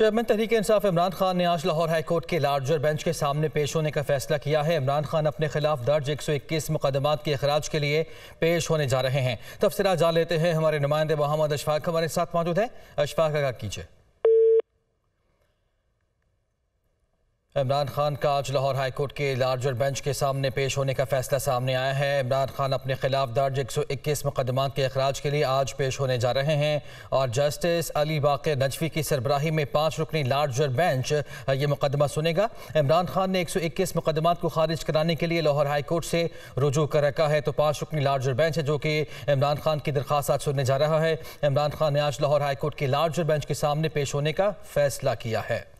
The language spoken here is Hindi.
चेयरमैन तहरीक इंसाफ इमरान खान ने आज लाहौर हाईकोर्ट के लार्जर बेंच के सामने पेश होने का फैसला किया है इमरान खान अपने खिलाफ दर्ज एक सौ इक्कीस मुकदमा के अखराज के लिए पेश होने जा रहे हैं तफसरा जान लेते हैं हमारे नुमाइंदे मोहम्मद अशफाक हमारे साथ मौजूद हैं अशफाक आगा कीजिए इमरान खान का आज लाहौर हाईकोर्ट के लार्जर बेंच के सामने पेश होने का फैसला सामने आया है इमरान खान अपने खिलाफ दर्ज एक सौ इक्कीस मुकदमा के अखराज के लिए आज पेश होने जा रहे हैं और जस्टिस अली बाकर नजवी की सरबराही में पाँच रुकनी लार्जर बेंच ये मुकदमा सुनेगा इमरान खान ने एक सौ इक्कीस मुकदमा को खारिज कराने के लिए लाहौर हाईकोर्ट से रुजू कर रखा है तो पाँच रुकनी लार्जर बेंच है जो कि इमरान खान की दरख्वास्त आज सुनने जा रहा है इमरान खान ने आज लाहौर हाईकोर्ट के लार्जर बेंच के सामने पेश होने का फैसला किया है